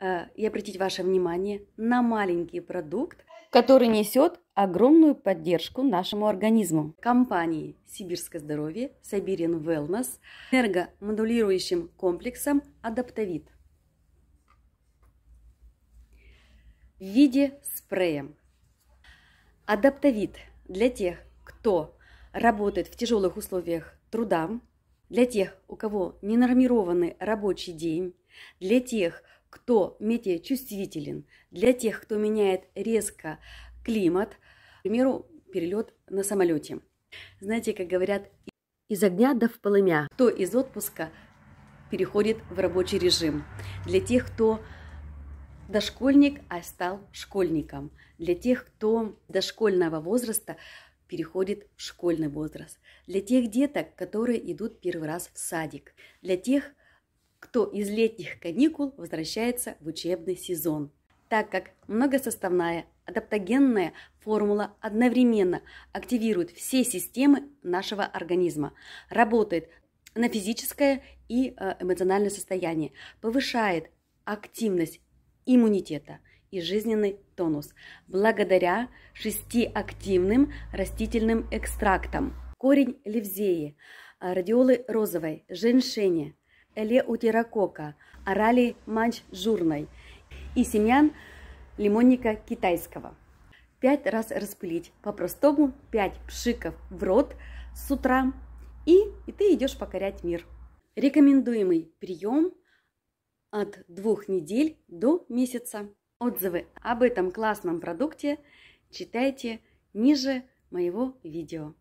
Э, и обратить ваше внимание на маленький продукт, который несет огромную поддержку нашему организму. Компании «Сибирское здоровье», «Сибириан Wellness, энергомодулирующим комплексом «Адаптовит». В виде спрея. «Адаптовит» для тех, кто работает в тяжелых условиях труда, для тех, у кого ненормированный рабочий день, для тех, кто метеочувствителен, для тех, кто меняет резко климат, к примеру, перелет на самолете. Знаете, как говорят, из огня до в полымя. Кто из отпуска переходит в рабочий режим. Для тех, кто дошкольник, а стал школьником. Для тех, кто дошкольного возраста переходит в школьный возраст. Для тех деток, которые идут первый раз в садик. Для тех, кто из летних каникул возвращается в учебный сезон. Так как многосоставная адаптогенная формула одновременно активирует все системы нашего организма, работает на физическое и э, эмоциональное состояние, повышает активность иммунитета и жизненный тонус благодаря шести активным растительным экстрактам. Корень левзеи, э, радиолы розовой, женьшеня, элеутерокока, орали манчжурной и семян лимонника китайского. Пять раз распылить, по-простому пять пшиков в рот с утра, и, и ты идешь покорять мир. Рекомендуемый прием от двух недель до месяца. Отзывы об этом классном продукте читайте ниже моего видео.